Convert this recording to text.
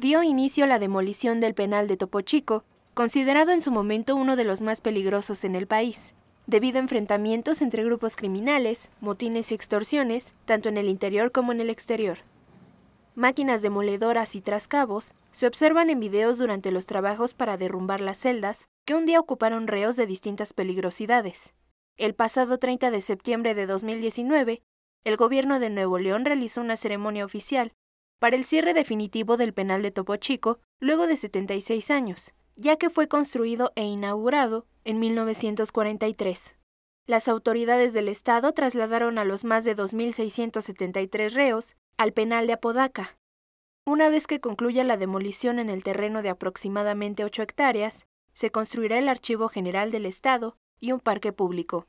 dio inicio a la demolición del penal de Topo Chico, considerado en su momento uno de los más peligrosos en el país, debido a enfrentamientos entre grupos criminales, motines y extorsiones, tanto en el interior como en el exterior. Máquinas demoledoras y trascabos se observan en videos durante los trabajos para derrumbar las celdas que un día ocuparon reos de distintas peligrosidades. El pasado 30 de septiembre de 2019, el gobierno de Nuevo León realizó una ceremonia oficial para el cierre definitivo del penal de Topo Chico luego de 76 años, ya que fue construido e inaugurado en 1943. Las autoridades del Estado trasladaron a los más de 2.673 reos al penal de Apodaca. Una vez que concluya la demolición en el terreno de aproximadamente 8 hectáreas, se construirá el Archivo General del Estado y un parque público.